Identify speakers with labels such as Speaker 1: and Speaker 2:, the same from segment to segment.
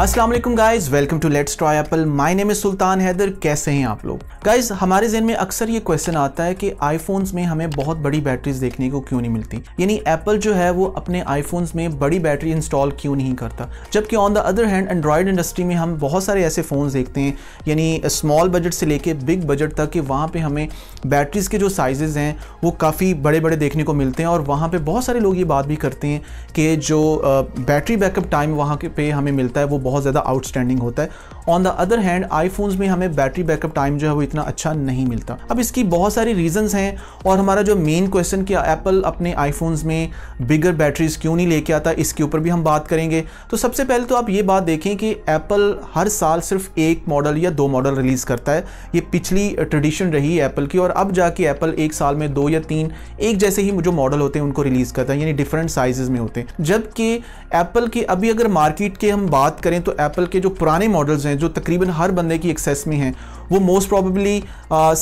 Speaker 1: Aslam guys welcome to let's try Apple my name Sultan Haidar कैसे हैं आप लोग गाइज हमारे जहन में अक्सर ये क्वेश्चन आता है कि आईफोन्स में हमें बहुत बड़ी बैटरीज देखने को क्यों नहीं मिलती यानी एप्पल जो है वो अपने आईफोन्स में बड़ी बैटरी इंस्टॉल क्यों नहीं करता जबकि on the other hand Android industry में हम बहुत सारे ऐसे फ़ोन देखते हैं यानी स्मॉल बजट से लेके बिग बजट तक कि वहाँ पर हमें बैटरीज़ के जो साइज़ हैं वो काफ़ी बड़े बड़े देखने को मिलते हैं और वहाँ पर बहुत सारे लोग ये बात भी करते हैं कि जो बैटरी बैकअप टाइम वहाँ पे हमें मिलता है वो बहुत ज़्यादा आउटस्टैंडिंग होता है on the other hand iPhones में हमें बैटरी बैकअप टाइम जो है वो इतना अच्छा नहीं मिलता अब इसकी बहुत सारी रीजंस हैं और हमारा जो मेन क्वेश्चन कि एप्पल अपने आईफोन्स में बिगर बैटरीज क्यों नहीं लेके आता इसके ऊपर भी हम बात करेंगे तो सबसे पहले तो आप ये बात देखें कि एप्पल हर साल सिर्फ एक मॉडल या दो मॉडल रिलीज़ करता है ये पिछली ट्रेडिशन रही एप्पल की और अब जाके एप्पल एक साल में दो या तीन एक जैसे ही जो मॉडल होते हैं उनको रिलीज़ करता है यानी डिफरेंट साइजेज़ में होते हैं जबकि एप्पल की अभी अगर मार्केट की हम बात करें करें तो एप्पल के जो पुराने मॉडल्स हैं जो तकरीबन हर बंदे की एक्सेस में हैं वो मोस्ट प्रॉबली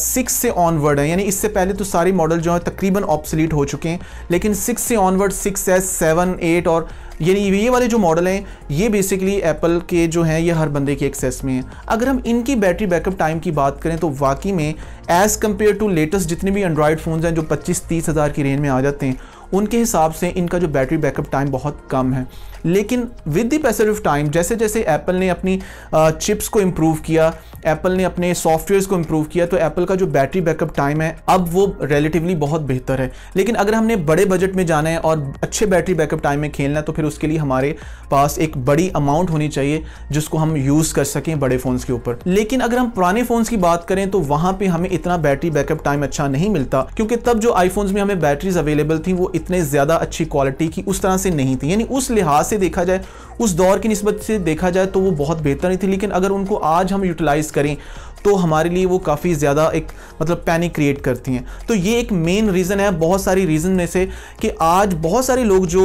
Speaker 1: सिक्स से ऑनवर्ड हैं यानी इससे पहले तो सारे मॉडल जो हैं तकरीबन ऑप्सलीट हो चुके हैं लेकिन सिक्स से onward six S seven eight और यानी ये वाले जो मॉडल हैं ये बेसिकली एप्पल के जो हैं ये हर बंदे के एक्सेस में हैं अगर हम इनकी बैटरी बैकअप टाइम की बात करें तो वाकई में एज़ कम्पेयर टू लेटेस्ट जितने भी एंड्रॉयड फ़ोन हैं जो पच्चीस तीस हज़ार की रेंज में आ जाते हैं उनके हिसाब से इनका जो बैटरी बैकअप टाइम बहुत कम है लेकिन with the passage of time जैसे जैसे एप्पल ने अपनी चिप्स को इम्प्रूव किया एप्पल ने अपने सॉफ्टवेयर को इम्प्रूव किया तो एप्पल का जो बैटरी बैकअप टाइम है अब वो रिलेटिवली बहुत बेहतर है लेकिन अगर हमने बड़े बजट में जाना है और अच्छे बैटरी बैकअप टाइम में खेलना है तो फिर उसके लिए हमारे पास एक बड़ी अमाउंट होनी चाहिए जिसको हम यूज़ कर सकें बड़े फ़ोन्स के ऊपर लेकिन अगर हम पुराने फ़ोन्स की बात करें तो वहाँ पर हमें इतना बैटरी बैकअप टाइम अच्छा नहीं मिलता क्योंकि तब जो आईफोन्स में हमें बैटरीज अवेलेबल थी वो इतने ज़्यादा अच्छी क्वालिटी की उस तरह से नहीं थी यानी उस लिहाज से देखा जाए उस दौर की नस्बत से देखा जाए तो वो बहुत बेहतर नहीं थी लेकिन अगर उनको आज हम यूटिलाइज़ करें तो हमारे लिए वो काफ़ी ज़्यादा एक मतलब पैनिक क्रिएट करती हैं तो ये एक मेन रीज़न है बहुत सारी रीज़न में से कि आज बहुत सारे लोग जो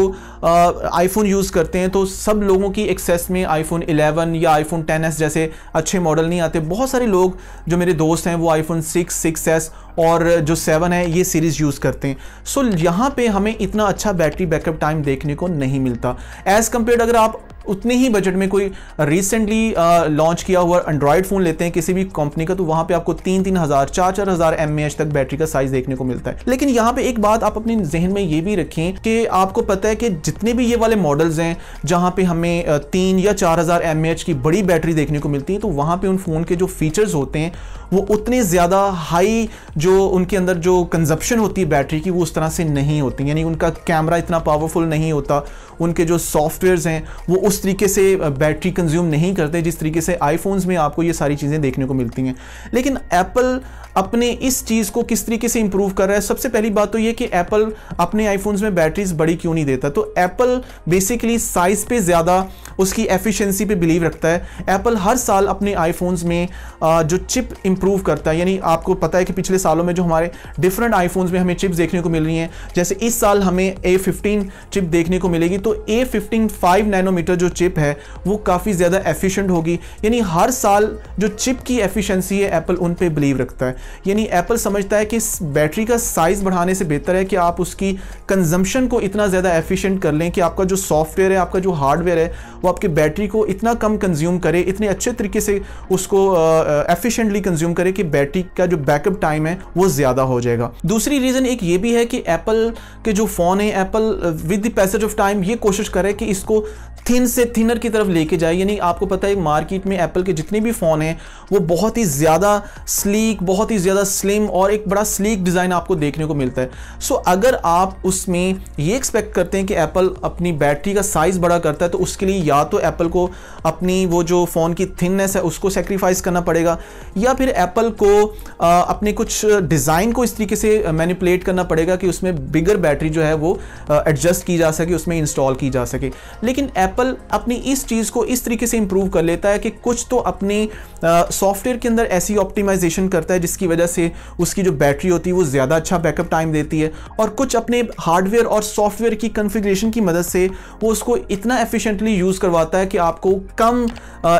Speaker 1: आईफोन यूज़ करते हैं तो सब लोगों की एक्सेस में आईफोन 11 या आईफोन 10s जैसे अच्छे मॉडल नहीं आते बहुत सारे लोग जो मेरे दोस्त हैं वो आईफोन 6, 6s और जो 7 है ये सीरीज़ यूज़ करते हैं सो so, यहाँ पे हमें इतना अच्छा बैटरी बैकअप टाइम देखने को नहीं मिलता एज़ कम्पेयर अगर आप उतने ही बजट में कोई रिसेंटली लॉन्च किया हुआ एंड्रॉयड फ़ोन लेते हैं किसी भी कंपनी का तो वहां पे आपको तीन तीन हज़ार चार चार हज़ार एम तक बैटरी का साइज़ देखने को मिलता है लेकिन यहाँ पे एक बात आप अपने जहन में ये भी रखें कि आपको पता है कि जितने भी ये वाले मॉडल्स हैं जहाँ पर हमें तीन या चार हज़ार की बड़ी बैटरी देखने को मिलती है तो वहाँ पर उन फ़ोन के जो फीचर्स होते हैं वो उतने ज़्यादा हाई जो उनके अंदर जो कंजप्शन होती है बैटरी की वो उस तरह से नहीं होती यानी उनका कैमरा इतना पावरफुल नहीं होता उनके जो सॉफ्टवेयर हैं वो उस उस तरीके से बैटरी कंज्यूम नहीं करते जिस तरीके से आईफोन्स में आपको ये सारी चीज़ें देखने को मिलती हैं लेकिन एप्पल अपने इस चीज़ को किस तरीके से इंप्रूव कर रहा है सबसे पहली बात तो ये कि एप्पल अपने आईफोन्स में बैटरीज बड़ी क्यों नहीं देता तो एप्पल बेसिकली साइज़ पे ज़्यादा उसकी एफिशिएंसी पे बिलीव रखता है एप्पल हर साल अपने आईफोन्स में जो चिप इंप्रूव करता है यानी आपको पता है कि पिछले सालों में जो हमारे डिफरेंट आईफोन्स में हमें चिप्स देखने को मिल रही हैं जैसे इस साल हमें ए चिप देखने को मिलेगी तो ए फिफ्टीन फाइव नैनोमीटर जो चिप है वो काफ़ी ज़्यादा एफ़िशेंट होगी यानी हर साल जो चिप की एफिशिएंसी है एप्पल उन पर बिलीव रखता है यानी एप्पल समझता है कि बैटरी का साइज़ बढ़ाने से बेहतर है कि आप उसकी कंजम्पशन को इतना ज़्यादा एफिशिएंट कर लें कि आपका जो सॉफ्टवेयर है आपका जो हार्डवेयर है वो आपकी बैटरी को इतना कम कंज्यूम करे इतने अच्छे तरीके से उसको एफिशिएंटली कंज्यूम करे कि बैटरी का जो बैकअप टाइम है वो ज़्यादा हो जाएगा दूसरी रीज़न एक ये भी है कि एप्पल के जो फ़ोन है Apple with the passage of time ये कोशिश करे कि इसको थिन से थिनर की तरफ लेके जाए यानी आपको पता है मार्केट में एप्पल के जितने भी फ़ोन हैं वो बहुत ही ज़्यादा स्लीक बहुत ही ज़्यादा स्लिम और एक बड़ा स्लीक डिज़ाइन आपको देखने को मिलता है सो so, अगर आप उसमें ये एक्सपेक्ट करते हैं कि एप्पल अपनी बैटरी का साइज़ बड़ा करता है तो उसके लिए या तो एप्पल को अपनी वो जो फ़ोन की थिननेस है उसको सेक्रीफाइस करना पड़ेगा या फिर एप्पल को आ, अपने कुछ डिज़ाइन को इस तरीके से मैनिपुलेट करना पड़ेगा कि उसमें बिगर बैटरी जो है वो एडजस्ट की जा सके उसमें इंस्टॉल की जा सके लेकिन एप्पल अपनी इस चीज़ को इस तरीके से इम्प्रूव कर लेता है कि कुछ तो अपने सॉफ्टवेयर के अंदर ऐसी ऑप्टिमाइजेशन करता है जिसकी जिसकी वजह से उसकी जो बैटरी होती है वो ज़्यादा अच्छा बैकअप टाइम देती है और कुछ अपने हार्डवेयर और सॉफ्टवेयर की कन्फिग्रेशन की मदद से वो उसको इतना एफिशेंटली यूज़ करवाता है कि आपको कम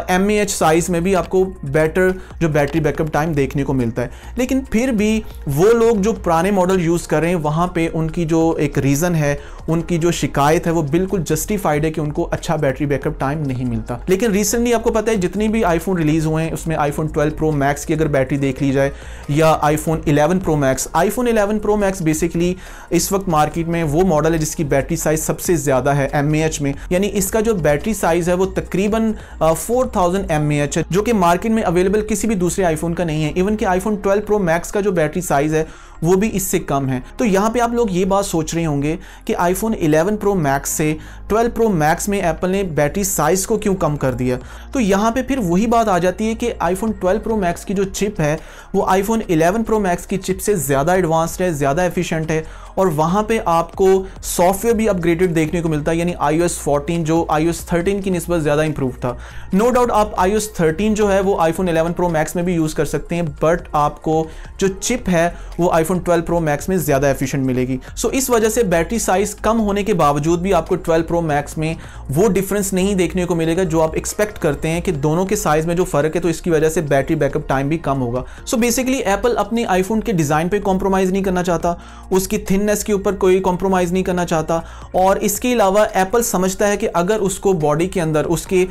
Speaker 1: एम uh, साइज़ में भी आपको बेटर जो बैटरी बैकअप टाइम देखने को मिलता है लेकिन फिर भी वो लोग जो पुराने मॉडल यूज़ कर रहे हैं वहाँ पर उनकी जो एक रीज़न है उनकी जो शिकायत है वो बिल्कुल जस्टिफाइड है कि उनको अच्छा बैटरी बैकअप टाइम नहीं मिलता लेकिन रिसेंटली आपको पता है जितनी भी आईफोन रिलीज हुए हैं उसमें आईफोन 12 प्रो मैक्स की अगर बैटरी देख ली जाए या iPhone 11 pro max iPhone 11 pro max basically इस वक्त मार्केट में वो मॉडल है जिसकी बैटरी साइज सबसे ज़्यादा है एम में यानी इसका जो बैटरी साइज है वो तकरीबन फोर थाउजेंड है जो कि मार्केट में अवेलेबल किसी भी दूसरे आईफोन का नहीं है इवन कि आईफोन ट्वेल्व प्रो मैक्स का जो बैटरी साइज है वो भी इससे कम है तो यहाँ पे आप लोग ये बात सोच रहे होंगे कि आईफोन 11 प्रो मैक्स से 12 प्रो मैक्स में एप्पल ने बैटरी साइज़ को क्यों कम कर दिया तो यहाँ पे फिर वही बात आ जाती है कि आईफोन 12 प्रो मैक्स की जो चिप है वो आईफोन 11 प्रो मैक्स की चिप से ज़्यादा एडवांस्ड है ज़्यादा एफिशिएंट है और वहाँ पे आपको सॉफ्टवेयर भी अपग्रेडेड देखने को मिलता है यानी आई 14 जो आई 13 की नस्बत ज़्यादा इंप्रूव था नो no डाउट आप आई 13 जो है वो आईफोन 11 प्रो मैक्स में भी यूज़ कर सकते हैं बट आपको जो चिप है वो आईफोन आईफोन 12 प्रो मैक्स में ज़्यादा एफिशिएंट मिलेगी सो so, इस वजह से बैटरी साइज कम होने के बावजूद भी आपको 12 प्रो मैक्स में वो डिफरेंस नहीं देखने को मिलेगा जो आप एक्सपेक्ट करते हैं कि दोनों के साइज में जो फ़र्क है तो इसकी वजह से बैटरी बैकअप टाइम भी कम होगा सो बेसिकली एप्पल अपने आईफोन के डिज़ाइन पर कॉम्प्रोमाइज़ नहीं करना चाहता उसकी थिननेस के ऊपर कोई कॉम्प्रोमाइज़ नहीं करना चाहता और इसके अलावा एप्पल समझता है कि अगर उसको बॉडी के अंदर उसके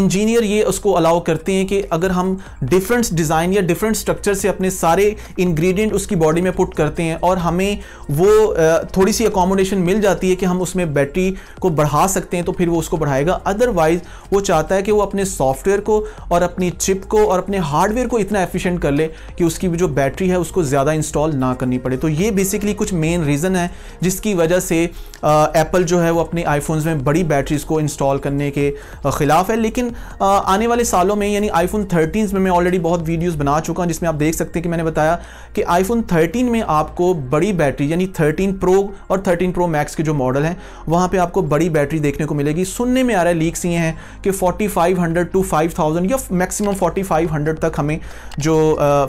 Speaker 1: इंजीनियर ये उसको अलाउ करते हैं कि अगर हम डिफरेंट डिज़ाइन या डिफरेंट स्ट्रक्चर से अपने सारे इंग्रेडिएंट उसकी बॉडी में पुट करते हैं और हमें वो थोड़ी सी अकोमोडेशन मिल जाती है कि हम उसमें बैटरी को बढ़ा सकते हैं तो फिर वो उसको बढ़ाएगा अदरवाइज़ वो चाहता है कि वो अपने सॉफ्टवेयर को और अपनी चिप को और अपने हार्डवेयर को इतना एफिशिएंट कर ले कि उसकी जो बैटरी है उसको ज़्यादा इंस्टॉल ना करनी पड़े तो ये बेसिकली कुछ मेन रीज़न है जिसकी वजह से एप्पल जो है वो अपने आईफोन्स में बड़ी बैटरीज को इंस्टॉल करने के ख़िलाफ़ है लेकिन आ, आने वाले सालों में यानी आईफोन थर्टीन में मैं ऑलरेडी बहुत वीडियोज़ बना चुका हूँ जिसमें आप देख सकते हैं कि मैंने बताया कि आईफोन थर्टीन 13 में आपको बड़ी बैटरी यानी 13 प्रो और 13 प्रो मैक्स के जो मॉडल हैं वहाँ पे आपको बड़ी बैटरी देखने को मिलेगी सुनने में आ रहा है लीक्स ये हैं कि 4500 टू 5000 या मैक्सिमम 4500 तक हमें जो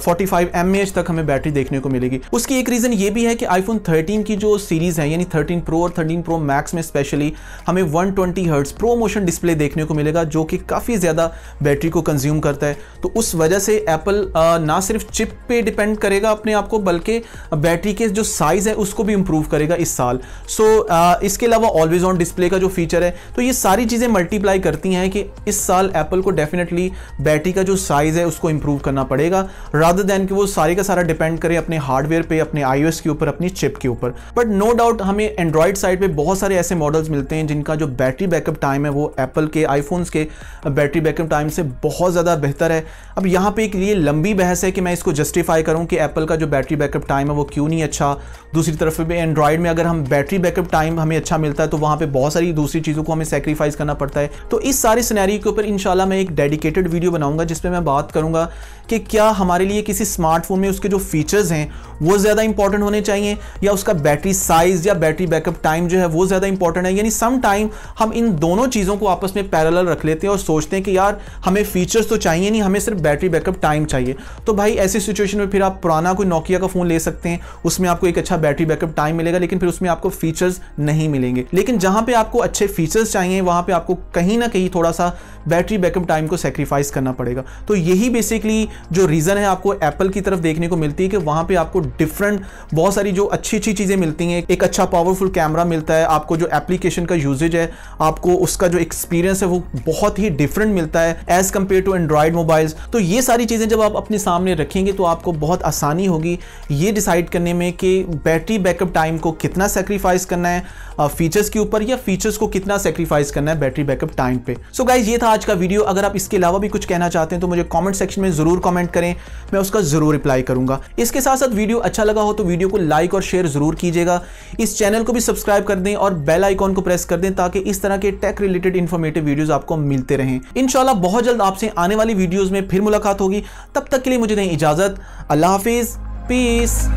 Speaker 1: फोर्टी फाइव तक हमें बैटरी देखने को मिलेगी उसकी एक रीज़न ये भी है कि आईफोन थर्टीन की जो सीरीज़ है यानी थर्टीन प्रो और थर्टीन प्रो मैक्स में स्पेशली हमें one twenty pro motion display देखने को मिलेगा जो कि काफ़ी ज़्यादा बैटरी को कंज्यूम करता है तो उस वजह से एप्पल ना सिर्फ चिप पे डिपेंड करेगा अपने आप को बल्कि बैटरी के जो साइज़ है उसको भी इंप्रूव करेगा इस साल सो so, इसके अलावा ऑलवेज ऑन डिस्प्ले का जो फीचर है तो ये सारी चीज़ें मल्टीप्लाई करती हैं कि इस साल एप्पल को डेफिनेटली बैटरी का जो साइज़ है उसको इंप्रूव करना पड़ेगा रादर देन कि वो सारे का सारा डिपेंड करे अपने हार्डवेयर पे अपने आईओ के ऊपर अपनी चिप के ऊपर बट नो डाउट हमें एंड्रॉयड साइड पर बहुत सारे ऐसे मॉडल्स मिलते हैं जिनका जो बैटरी बैकअप टाइम है वो एप्पल के आईफोन्स के बैटरी बैकअप टाइम से बहुत ज़्यादा बेहतर है अब यहाँ पे एक ये लंबी बहस है कि मैं इसको जस्टिफाई करूँ कि एप्पल का जो बैटरी बैकअप टाइम है वो क्यों नहीं अच्छा दूसरी तरफ भी एंड्रॉयड में अगर हम बैटरी बैकअप टाइम हमें अच्छा मिलता है तो वहाँ पे बहुत सारी दूसरी चीज़ों को हमें सेक्रीफाइस करना पड़ता है तो इस सारे सिनेरियो के ऊपर इंशाल्लाह मैं एक डेडिकेटेड वीडियो बनाऊंगा जिसमें मैं बात करूंगा कि क्या हमारे लिए किसी स्मार्टफोन में उसके जो फीचर्स हैं वो ज़्यादा इंपॉर्टेंट होने चाहिए या उसका बैटरी साइज़ या बैटरी बैकअप टाइम जो है वो ज़्यादा इंपॉर्टेंट है यानी सम टाइम हम इन दोनों चीज़ों को आपस में पैरल रख लेते हैं और सोचते हैं कि यार हमें फीचर्स तो चाहिए नहीं हमें सिर्फ बैटरी बैकअप टाइम चाहिए तो भाई ऐसी सिचुएशन में फिर आप पुराना कोई नोकिया का फ़ोन ले सकते हैं उसमें आपको एक अच्छा बैटरी बैकअप टाइम मिलेगा लेकिन फिर उसमें आपको फीचर्स नहीं मिलेंगे लेकिन जहां पे आपको अच्छे फीचर्स चाहिए वहां पे आपको कहीं ना कहीं थोड़ा सा बैटरी बैकअप टाइम को सेक्रीफाइस करना पड़ेगा तो यही बेसिकली जो रीज़न है आपको एप्पल की तरफ देखने को मिलती है कि वहां पर आपको डिफरेंट बहुत सारी जो अच्छी अच्छी चीज़ें मिलती हैं एक अच्छा पावरफुल कैमरा मिलता है आपको जो एप्लीकेशन का यूजेज है आपको उसका जो एक्सपीरियंस है वो बहुत ही डिफरेंट मिलता है as compared to Android mobiles तो ये सारी चीज़ें जब आप अपने सामने रखेंगे तो आपको बहुत आसानी होगी ये डिसाइड करने में कि बैटरी बैकअप टाइम को कितना सेक्रीफाइस करना है फीचर्स के ऊपर या फीचर्स को कितना सेक्रीफाइस करना है बैटरी बैकअप टाइम पे सो so गाइज ये था आज का वीडियो अगर आप इसके अलावा भी कुछ कहना चाहते हैं तो मुझे कॉमेंट सेक्शन में ज़रूर कॉमेंट करें मैं उसका ज़रूर रिप्लाई करूंगा इसके साथ साथ वीडियो अच्छा लगा हो तो वीडियो को लाइक और शेयर ज़रूर कीजिएगा इस चैनल को भी सब्सक्राइब कर दें और बेल आइकॉन को प्रेस कर दें ताकि इस तरह के टेक रिलेटेड इन्फॉर्मेटिव वीडियोज आपको मिलते रहें इनशाला बहुत जल्द आपसे आने वाली वीडियोज में फिर मुलाकात होगी तब तक के लिए मुझे नहीं इजाज़त अल्लाह हाफिज़ Peace.